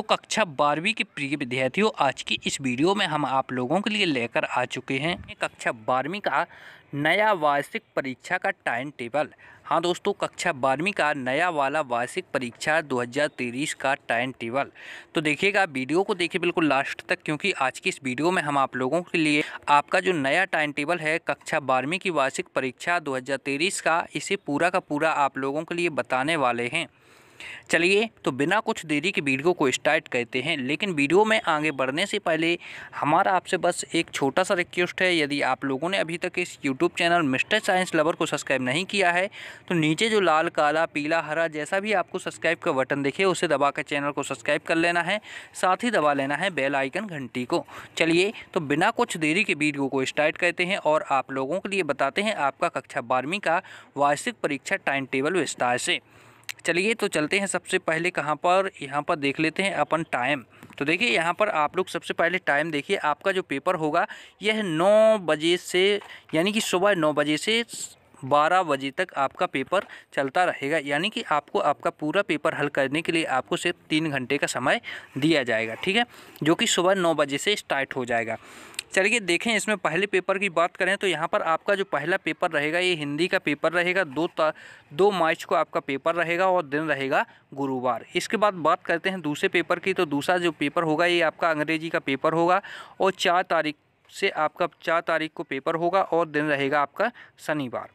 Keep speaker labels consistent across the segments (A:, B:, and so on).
A: तो कक्षा बारहवीं के प्रिय विद्यार्थियों आज की इस वीडियो में हम आप लोगों के लिए लेकर आ चुके हैं कक्षा बारहवीं का नया वार्षिक परीक्षा का टाइम टेबल हाँ दोस्तों कक्षा बारहवीं का नया वाला वार्षिक परीक्षा 2023 का टाइम टेबल तो देखिएगा वीडियो को देखिए बिल्कुल लास्ट तक क्योंकि आज की इस वीडियो में हम आप लोगों के लिए आपका जो नया टाइम टेबल है कक्षा बारहवीं की वार्षिक परीक्षा दो का इसे पूरा का पूरा आप लोगों के लिए बताने वाले हैं चलिए तो बिना कुछ देरी के वीडियो को स्टार्ट करते हैं लेकिन वीडियो में आगे बढ़ने से पहले हमारा आपसे बस एक छोटा सा रिक्वेस्ट है यदि आप लोगों ने अभी तक इस YouTube channel mister science lover को सब्सक्राइब नहीं किया है तो नीचे जो लाल काला पीला हरा जैसा भी आपको सब्सक्राइब का बटन दिखे उसे दबा कर चैनल को सब्सक्राइब कर लेना है साथ ही दबा लेना है बेल आइकन घंटी को चलिए तो बिना कुछ देरी के वीडियो को स्टार्ट करते हैं और आप लोगों के लिए बताते हैं आपका कक्षा बारहवीं का वार्षिक परीक्षा टाइम टेबल विस्तार से चलिए तो चलते हैं सबसे पहले कहाँ पर यहाँ पर देख लेते हैं अपन टाइम तो देखिए यहाँ पर आप लोग सबसे पहले टाइम देखिए आपका जो पेपर होगा यह नौ बजे से यानी कि सुबह नौ बजे से बारह बजे तक आपका पेपर चलता रहेगा यानी कि आपको आपका पूरा पेपर हल करने के लिए आपको सिर्फ तीन घंटे का समय दिया जाएगा ठीक है जो कि सुबह नौ बजे से स्टार्ट हो जाएगा चलिए देखें इसमें पहले पेपर की बात करें तो यहाँ पर आपका जो पहला पेपर रहेगा ये हिंदी का पेपर रहेगा दो दो मार्च को आपका पेपर रहेगा और दिन रहेगा गुरुवार इसके बाद बात करते हैं दूसरे पेपर की तो दूसरा जो पेपर होगा ये आपका अंग्रेजी का पेपर होगा और चार तारीख से आपका चार तारीख को पेपर होगा और दिन रहेगा आपका शनिवार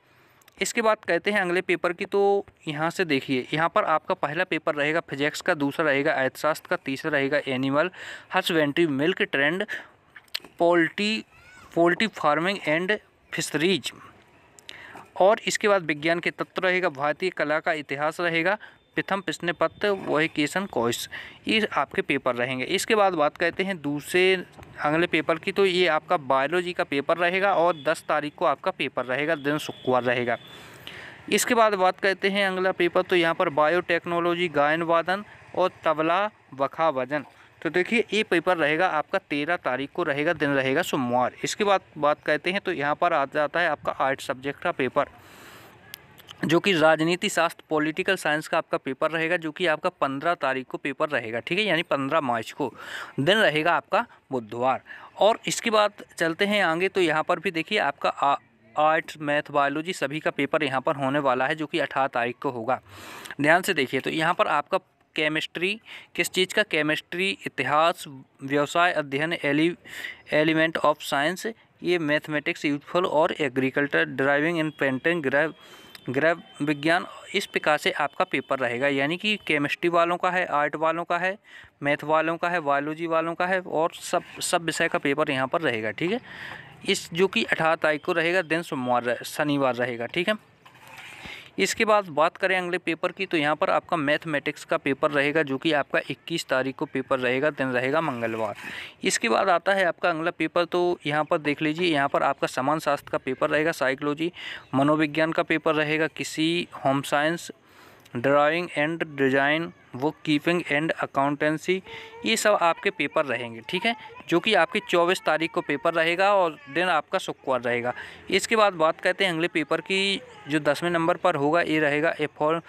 A: इसके बाद कहते हैं अगले पेपर की तो यहाँ से देखिए यहाँ पर आपका पहला पेपर रहेगा फिजिक्स का दूसरा रहेगा अर्थशास्त्र का तीसरा रहेगा animal husbandry milk trend poultry poultry farming and fisheries और इसके बाद विज्ञान के तत्व रहेगा भारतीय कला का इतिहास रहेगा प्रथम प्रश्न पत्र वही केसन कोश ये आपके पेपर रहेंगे इसके बाद बात करते हैं दूसरे अगले पेपर की तो ये आपका बायोलॉजी का पेपर रहेगा और 10 तारीख को आपका पेपर रहेगा दिन शुक्रवार रहेगा इसके बाद बात करते हैं अगला पेपर तो यहाँ पर बायोटेक्नोलॉजी गायन वादन और तबला बखा वजन तो देखिए ये पेपर रहेगा आपका तेरह तारीख को रहेगा दिन रहेगा सोमवार इसके बाद बात कहते हैं तो यहाँ पर आ जाता है आपका आर्ट सब्जेक्ट का पेपर जो कि राजनीति शास्त्र पॉलिटिकल साइंस का आपका पेपर रहेगा जो कि आपका पंद्रह तारीख को पेपर रहेगा ठीक है यानी पंद्रह मार्च को दिन रहेगा आपका बुधवार और इसके बाद चलते हैं आगे तो यहाँ पर भी देखिए आपका आर्ट मैथ बायोलॉजी सभी का पेपर यहाँ पर होने वाला है जो कि अठारह तारीख को होगा ध्यान से देखिए तो यहाँ पर आपका केमिस्ट्री किस चीज़ का केमिस्ट्री इतिहास व्यवसाय अध्ययन एलि एलिमेंट ऑफ साइंस ये मैथमेटिक्स यूथफुल और एग्रीकल्चर ड्राइविंग एंड पेंटिंग ग्रह ग्रह विज्ञान इस प्रकार से आपका पेपर रहेगा यानी कि केमिस्ट्री वालों का है आर्ट वालों का है मैथ वालों का है बायोलॉजी वालों का है और सब सब विषय का पेपर यहाँ पर रहेगा ठीक है इस जो कि अठारह तारीख को रहेगा दिन सोमवार शनिवार रहेगा ठीक है इसके बाद बात करें अगले पेपर की तो यहाँ पर आपका मैथमेटिक्स का पेपर रहेगा जो कि आपका इक्कीस तारीख को पेपर रहेगा दिन रहेगा मंगलवार इसके बाद आता है आपका अगला पेपर तो यहाँ पर देख लीजिए यहाँ पर आपका समान शास्त्र का पेपर रहेगा साइकोलॉजी मनोविज्ञान का पेपर रहेगा किसी home science drawing and design bookkeeping and accountancy ये सब आपके पेपर रहेंगे ठीक है जो कि आपके 24 तारीख को पेपर रहेगा और दिन आपका शुक्रवार रहेगा इसके बाद बात करते हैं अगले पेपर की जो दसवें नंबर पर होगा ये रहेगा ए फॉर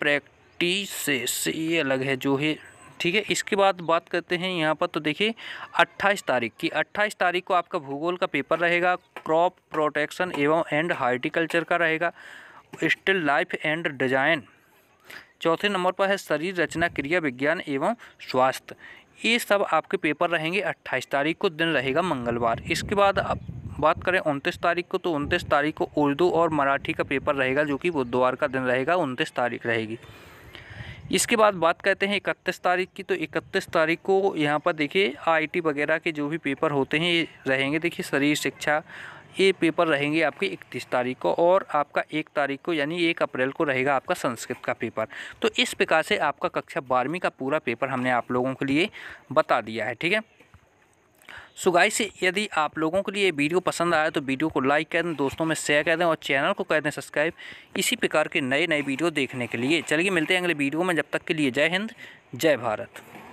A: प्रैक्टिस ये अलग है जो है ठीक है इसके बाद बात करते हैं यहाँ पर तो देखिए 28 तारीख की 28 तारीख को आपका भूगोल का पेपर रहेगा क्रॉप प्रोटेक्शन एवं एंड हार्टिकल्चर का रहेगा स्टिल लाइफ एंड डिजाइन चौथे नंबर पर है शरीर रचना क्रिया विज्ञान एवं स्वास्थ्य ये सब आपके पेपर रहेंगे अट्ठाईस तारीख को दिन रहेगा मंगलवार इसके बाद अब बात करें उनतीस तारीख को तो उनतीस तारीख को उर्दू और मराठी का पेपर रहेगा जो कि बुधवार का दिन रहेगा उनतीस तारीख रहेगी इसके बाद बात करते हैं इकतीस तारीख की तो इकतीस तारीख को यहाँ पर देखिए आईटी वगैरह के जो भी पेपर होते हैं ये रहेंगे देखिए शरीर शिक्षा ये पेपर रहेंगे आपके इकतीस तारीख को और आपका एक तारीख को यानी एक अप्रैल को रहेगा आपका संस्कृत का पेपर तो इस प्रकार से आपका कक्षा बारहवीं का पूरा पेपर हमने आप लोगों के लिए बता दिया है ठीक है सुगाई से यदि आप लोगों के लिए वीडियो पसंद आया तो वीडियो को लाइक कर दें दोस्तों में शेयर कर दें और चैनल को कर दें सब्सक्राइब इसी प्रकार के नए नए वीडियो देखने के लिए चलिए मिलते हैं अगले वीडियो में जब तक के लिए जय हिंद जय भारत